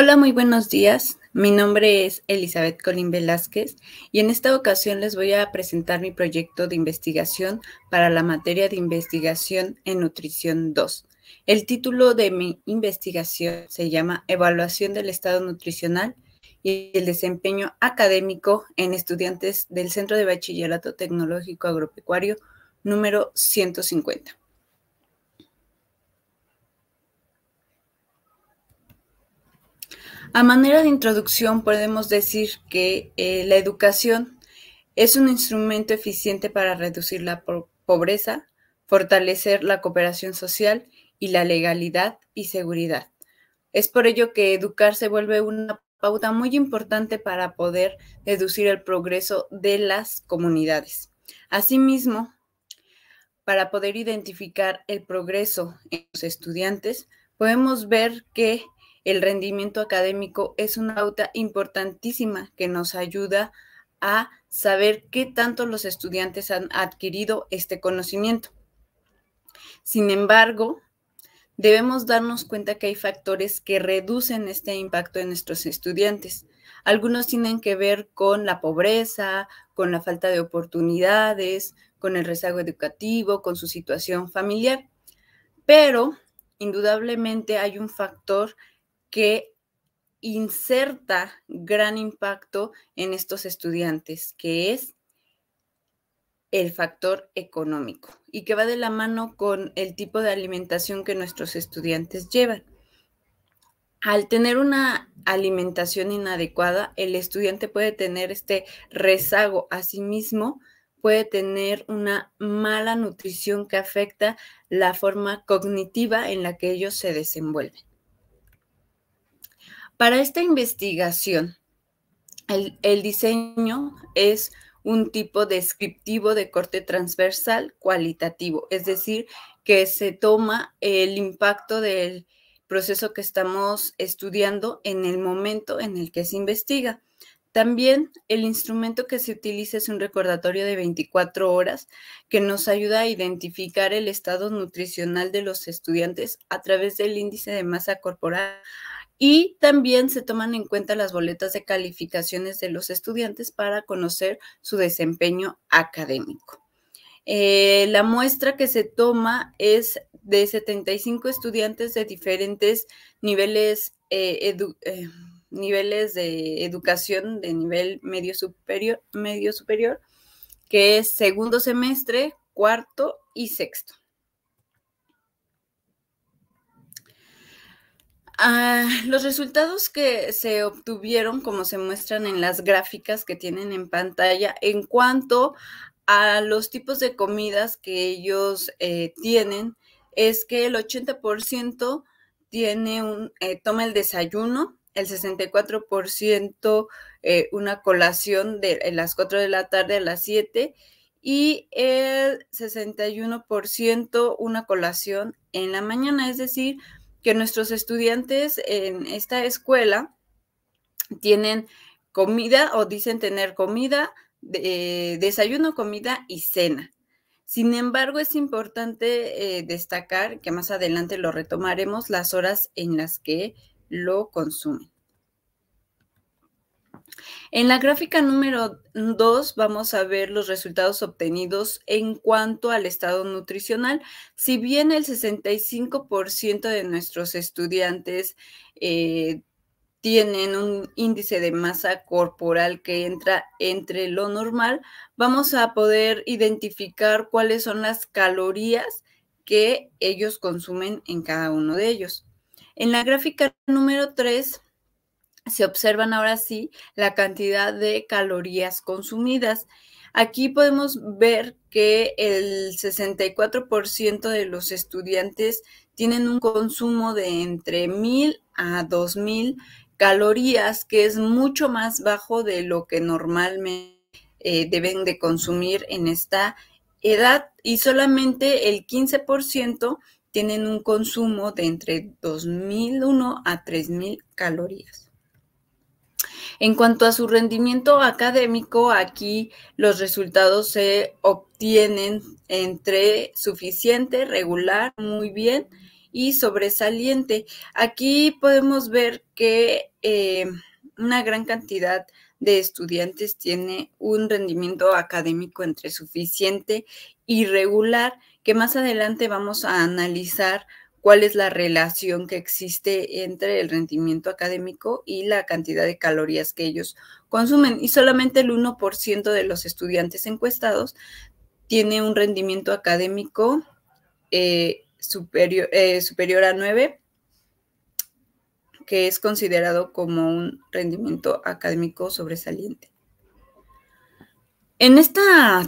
Hola, muy buenos días. Mi nombre es Elizabeth Colín Velázquez y en esta ocasión les voy a presentar mi proyecto de investigación para la materia de investigación en nutrición 2. El título de mi investigación se llama Evaluación del estado nutricional y el desempeño académico en estudiantes del Centro de Bachillerato Tecnológico Agropecuario número 150. A manera de introducción podemos decir que eh, la educación es un instrumento eficiente para reducir la pobreza, fortalecer la cooperación social y la legalidad y seguridad. Es por ello que educar se vuelve una pauta muy importante para poder deducir el progreso de las comunidades. Asimismo, para poder identificar el progreso en los estudiantes, podemos ver que el rendimiento académico es una pauta importantísima que nos ayuda a saber qué tanto los estudiantes han adquirido este conocimiento. Sin embargo, debemos darnos cuenta que hay factores que reducen este impacto en nuestros estudiantes. Algunos tienen que ver con la pobreza, con la falta de oportunidades, con el rezago educativo, con su situación familiar. Pero, indudablemente, hay un factor que inserta gran impacto en estos estudiantes, que es el factor económico y que va de la mano con el tipo de alimentación que nuestros estudiantes llevan. Al tener una alimentación inadecuada, el estudiante puede tener este rezago a sí mismo, puede tener una mala nutrición que afecta la forma cognitiva en la que ellos se desenvuelven. Para esta investigación, el, diseño es un tipo descriptivo de corte transversal cualitativo, es decir, que se toma el impacto del proceso que estamos estudiando en el momento en el que se investiga. También el instrumento que se utiliza es un recordatorio de 24 horas que nos ayuda a identificar el estado nutricional de los estudiantes a través del índice de masa corporal y también se toman en cuenta las boletas de calificaciones de los estudiantes para conocer su desempeño académico. Eh, la muestra que se toma es de 75 estudiantes de diferentes niveles, eh, eh, niveles de educación de nivel medio superior, medio superior, que es segundo semestre, cuarto y sexto. Ah, los resultados que se obtuvieron, como se muestran en las gráficas que tienen en pantalla, en cuanto a los tipos de comidas que ellos eh, tienen, es que el 80% tiene un, eh, toma el desayuno, el 64% eh, una colación de, de las 4 de la tarde a las 7 y el 61% una colación en la mañana, es decir, que nuestros estudiantes en esta escuela tienen comida o dicen tener comida, de, eh, desayuno, comida y cena. Sin embargo, es importante eh, destacar que más adelante lo retomaremos las horas en las que lo consumen. En la gráfica número 2 vamos a ver los resultados obtenidos en cuanto al estado nutricional. Si bien el 65% de nuestros estudiantes eh, tienen un índice de masa corporal que entra entre lo normal, vamos a poder identificar cuáles son las calorías que ellos consumen en cada uno de ellos. En la gráfica número 3 se observan ahora sí la cantidad de calorías consumidas. Aquí podemos ver que el 64% de los estudiantes tienen un consumo de entre 1000 a 2000 calorías, que es mucho más bajo de lo que normalmente eh, deben de consumir en esta edad y solamente el 15% tienen un consumo de entre 2001 a 3000 calorías. En cuanto a su rendimiento académico, aquí los resultados se obtienen entre suficiente, regular, muy bien y sobresaliente. Aquí podemos ver que eh, una gran cantidad de estudiantes tiene un rendimiento académico entre suficiente y regular, que más adelante vamos a analizar cuál es la relación que existe entre el rendimiento académico y la cantidad de calorías que ellos consumen. Y solamente el 1% de los estudiantes encuestados tiene un rendimiento académico eh, superior, eh, superior a 9, que es considerado como un rendimiento académico sobresaliente. En esta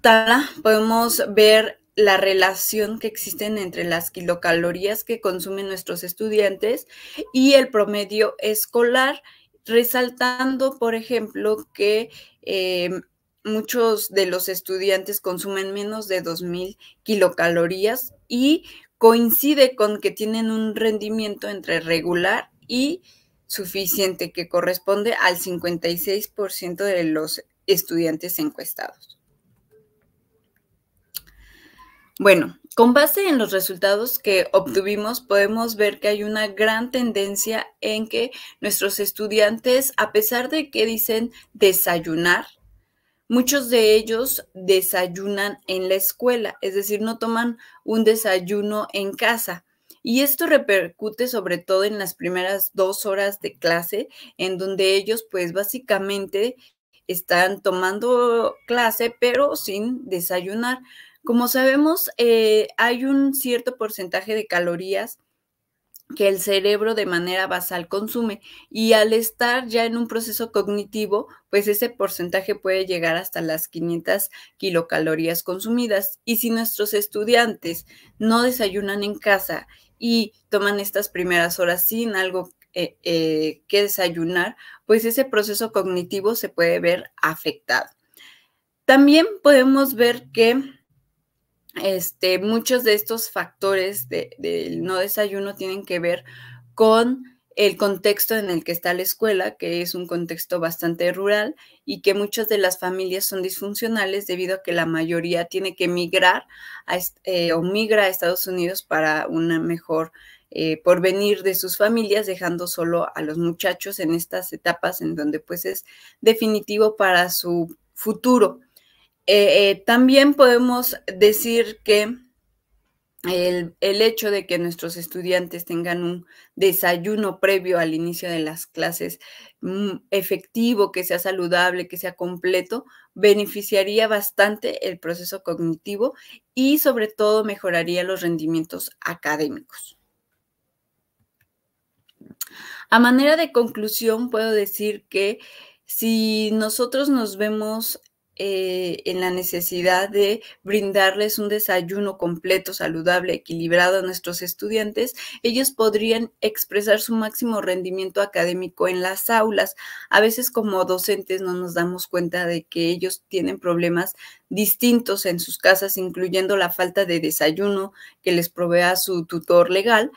tabla podemos ver la relación que existen entre las kilocalorías que consumen nuestros estudiantes y el promedio escolar, resaltando, por ejemplo, que em, muchos de los estudiantes consumen menos de 2.000 kilocalorías y coincide con que tienen un rendimiento entre regular y suficiente, que corresponde al 56% de los estudiantes encuestados. Bueno, con base en los resultados que obtuvimos, podemos ver que hay una gran tendencia en que nuestros estudiantes, a pesar de que dicen desayunar, muchos de ellos desayunan en la escuela, es decir, no toman un desayuno en casa. Y esto repercute sobre todo en las primeras dos horas de clase, en donde ellos pues básicamente están tomando clase pero sin desayunar. Como sabemos, eh, hay un cierto porcentaje de calorías que el cerebro de manera basal consume y al estar ya en un proceso cognitivo, pues ese porcentaje puede llegar hasta las 500 kilocalorías consumidas. Y si nuestros estudiantes no desayunan en casa y toman estas primeras horas sin algo eh, eh, que desayunar, pues ese proceso cognitivo se puede ver afectado. También podemos ver que este, muchos de estos factores del no desayuno tienen que ver con el contexto en el que está la escuela, que es un contexto bastante rural y que muchas de las familias son disfuncionales debido a que la mayoría tiene que migrar eh, o migra a Estados Unidos para una mejor eh, porvenir de sus familias, dejando solo a los muchachos en estas etapas en donde pues es definitivo para su futuro. Eh, eh, también podemos decir que el, el, hecho de que nuestros estudiantes tengan un desayuno previo al inicio de las clases mm, efectivo, que sea saludable, que sea completo, beneficiaría bastante el proceso cognitivo y sobre todo mejoraría los rendimientos académicos. A manera de conclusión, puedo decir que si nosotros nos vemos eh, en la necesidad de brindarles un desayuno completo, saludable, equilibrado a nuestros estudiantes, ellos podrían expresar su máximo rendimiento académico en las aulas. A veces como docentes no nos damos cuenta de que ellos tienen problemas distintos en sus casas, incluyendo la falta de desayuno que les provea su tutor legal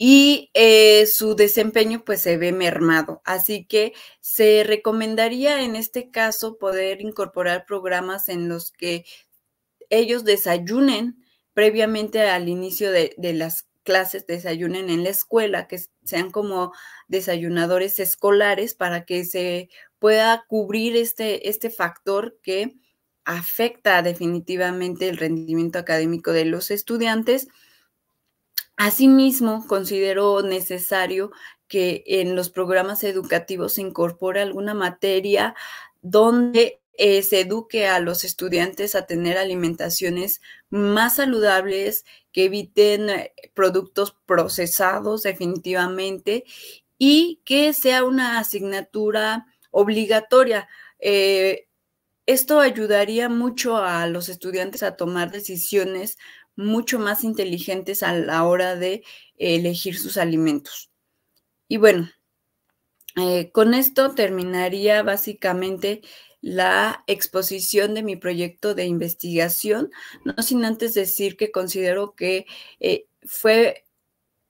y eh, su desempeño pues se ve mermado. Así que se recomendaría en este caso poder incorporar programas en los que ellos desayunen previamente al inicio de, de las clases, desayunen en la escuela, que sean como desayunadores escolares para que se pueda cubrir este, este factor que afecta definitivamente el rendimiento académico de los estudiantes Asimismo, considero necesario que en los programas educativos se incorpore alguna materia donde eh, se eduque a los estudiantes a tener alimentaciones más saludables, que eviten eh, productos procesados definitivamente y que sea una asignatura obligatoria. Eh, esto ayudaría mucho a los estudiantes a tomar decisiones mucho más inteligentes a la hora de elegir sus alimentos. Y bueno, eh, con esto terminaría básicamente la exposición de mi proyecto de investigación, no sin antes decir que considero que eh, fue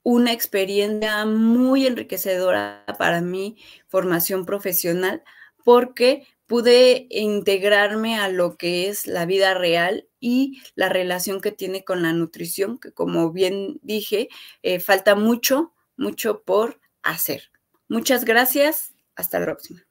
una experiencia muy enriquecedora para mi formación profesional porque pude integrarme a lo que es la vida real y la relación que tiene con la nutrición, que como bien dije, eh, falta mucho, mucho por hacer. Muchas gracias. Hasta la próxima.